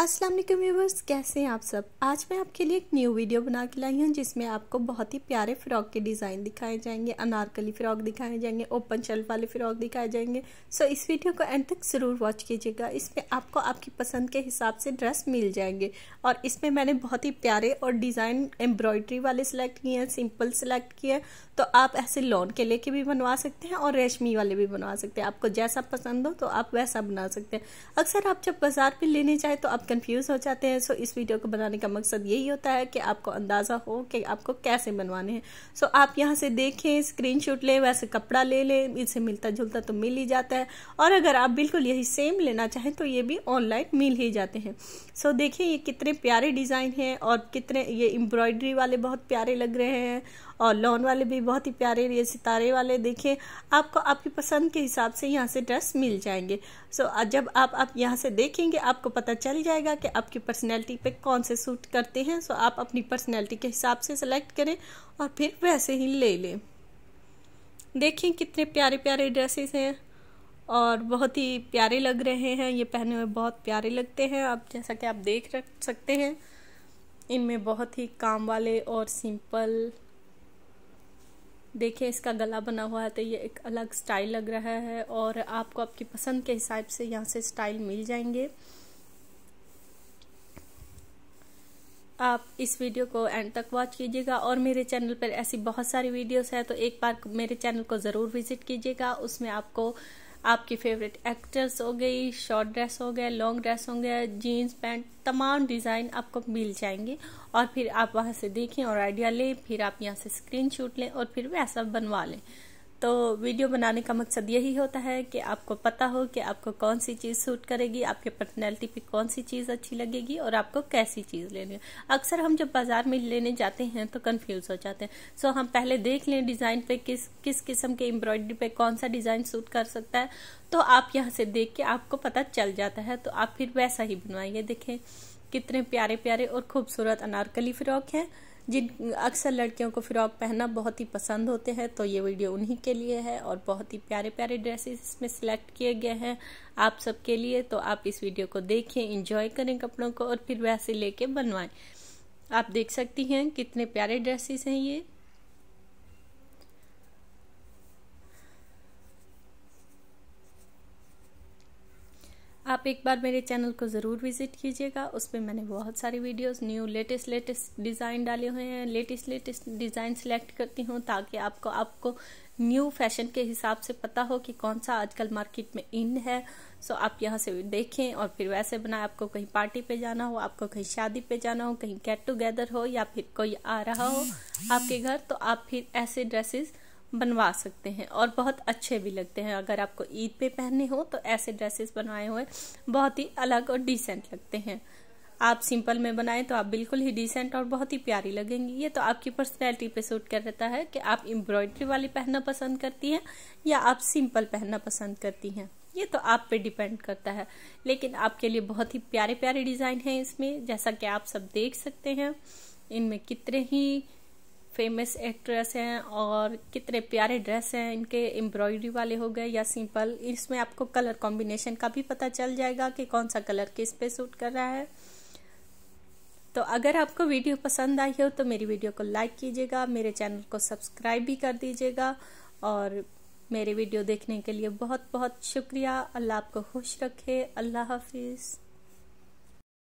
अस्सलाम वालेकुम व्यूवर्स कैसे हैं आप सब आज मैं आपके लिए एक न्यू वीडियो बना के लाई हूँ जिसमें आपको बहुत ही प्यारे फ़्रॉक के डिज़ाइन दिखाए जाएंगे अनारकली फ़्रॉक दिखाए जाएंगे ओपन शेल्फ वाले फ़्रॉक दिखाए जाएंगे सो इस वीडियो को एंड तक ज़रूर वॉच कीजिएगा इसमें आपको आपकी पसंद के हिसाब से ड्रेस मिल जाएंगे और इसमें मैंने बहुत ही प्यारे और डिज़ाइन एम्ब्रॉयड्री वाले सिलेक्ट किए हैं सिंपल सिलेक्ट किए हैं तो आप ऐसे लॉन के लेके भी बनवा सकते हैं और रेशमी वाले भी बनवा सकते हैं आपको जैसा पसंद हो तो आप वैसा बना सकते हैं अक्सर आप जब बाज़ार पर लेने जाए तो आप कंफ्यूज हो जाते हैं सो इस वीडियो को बनाने का मकसद यही होता है कि आपको अंदाज़ा हो कि आपको कैसे बनवाने हैं सो आप यहाँ से देखें स्क्रीन शॉट लें वैसे कपड़ा ले लें इससे मिलता जुलता तो मिल ही जाता है और अगर आप बिल्कुल यही सेम लेना चाहें तो ये भी ऑनलाइन मिल ही जाते हैं सो देखिए ये कितने प्यारे डिज़ाइन हैं और कितने ये एम्ब्रॉयडरी वाले बहुत प्यारे लग रहे हैं और लॉन वाले भी बहुत ही प्यारे ये सितारे वाले देखें आपको आपकी पसंद के हिसाब से यहाँ से ड्रेस मिल जाएंगे सो so, जब आप आप यहाँ से देखेंगे आपको पता चल जाएगा कि आपकी पर्सनैलिटी पे कौन से सूट करते हैं सो so, आप अपनी पर्सनैलिटी के हिसाब से सेलेक्ट करें और फिर वैसे ही ले लें देखें कितने प्यारे प्यारे ड्रेसेस हैं और बहुत ही प्यारे लग रहे हैं ये पहने हुए बहुत प्यारे लगते हैं आप जैसा कि आप देख सकते हैं इनमें बहुत ही काम वाले और सिंपल देखिए इसका गला बना हुआ है तो ये एक अलग स्टाइल लग रहा है और आपको आपकी पसंद के हिसाब से यहाँ से स्टाइल मिल जाएंगे आप इस वीडियो को एंड तक वॉच कीजिएगा और मेरे चैनल पर ऐसी बहुत सारी वीडियोस हैं तो एक बार मेरे चैनल को ज़रूर विज़िट कीजिएगा उसमें आपको आपकी फेवरेट एक्टर्स हो गई शॉर्ट ड्रेस हो गया लॉन्ग ड्रेस हो गया जीन्स पैंट तमाम डिज़ाइन आपको मिल जाएंगे और फिर आप वहाँ से देखें और आइडिया लें फिर आप यहाँ से स्क्रीन शूट लें और फिर वैसा बनवा लें तो वीडियो बनाने का मकसद यही होता है कि आपको पता हो कि आपको कौन सी चीज़ सूट करेगी आपके पर्सनैलिटी पे कौन सी चीज़ अच्छी लगेगी और आपको कैसी चीज़ लेनी है अक्सर हम जब बाज़ार में लेने जाते हैं तो कंफ्यूज हो जाते हैं सो हम पहले देख लें डिज़ाइन पे किस किस किस्म के एम्ब्रॉयडरी पे कौन सा डिज़ाइन सूट कर सकता है तो आप यहाँ से देख के आपको पता चल जाता है तो आप फिर वैसा ही बनवाइए देखें कितने प्यारे प्यारे और खूबसूरत अनारकली फ्रॉक है जिन अक्सर लड़कियों को फ्रॉक पहनना बहुत ही पसंद होते हैं तो ये वीडियो उन्हीं के लिए है और बहुत ही प्यारे प्यारे ड्रेसेस इसमें सिलेक्ट किए गए हैं आप सबके लिए तो आप इस वीडियो को देखें इंजॉय करें कपड़ों को और फिर वैसे लेके बनवाएं आप देख सकती हैं कितने प्यारे ड्रेसेस हैं ये आप एक बार मेरे चैनल को ज़रूर विज़िट कीजिएगा उस पर मैंने बहुत सारी videos new latest latest design डाले हुए हैं लेटेस्ट लेटेस्ट डिज़ाइन सेलेक्ट करती हूँ ताकि आपको आपको न्यू फैशन के हिसाब से पता हो कि कौन सा आजकल मार्केट में इन है सो आप यहाँ से देखें और फिर वैसे बनाए आपको कहीं पार्टी पे जाना हो आपको कहीं शादी पे जाना हो कहीं गेट टुगेदर हो या फिर कोई आ रहा हो hmm. आपके घर तो आप फिर ऐसे ड्रेसेस बनवा सकते हैं और बहुत अच्छे भी लगते हैं अगर आपको ईद पे पहनने हो तो ऐसे ड्रेसेस बनवाए हुए बहुत ही अलग और डिसेंट लगते हैं आप सिंपल में बनाएं तो आप बिल्कुल ही डिसेंट और बहुत ही प्यारी लगेंगी ये तो आपकी पर्सनैलिटी पे सूट कर रहता है कि आप एम्ब्रॉयडरी वाली पहनना पसंद करती हैं या आप सिंपल पहनना पसंद करती हैं ये तो आप पे डिपेंड करता है लेकिन आपके लिए बहुत ही प्यारे प्यारे डिज़ाइन हैं इसमें जैसा कि आप सब देख सकते हैं इनमें कितने ही फेमस एक्ट्रेस हैं और कितने प्यारे ड्रेस हैं इनके एम्ब्रॉयडरी वाले हो गए या सिंपल इसमें आपको कलर कॉम्बिनेशन का भी पता चल जाएगा कि कौन सा कलर किस पे सूट कर रहा है तो अगर आपको वीडियो पसंद आई हो तो मेरी वीडियो को लाइक कीजिएगा मेरे चैनल को सब्सक्राइब भी कर दीजिएगा और मेरे वीडियो देखने के लिए बहुत बहुत शुक्रिया अल्लाह आपको खुश रखे अल्लाह हाफिज़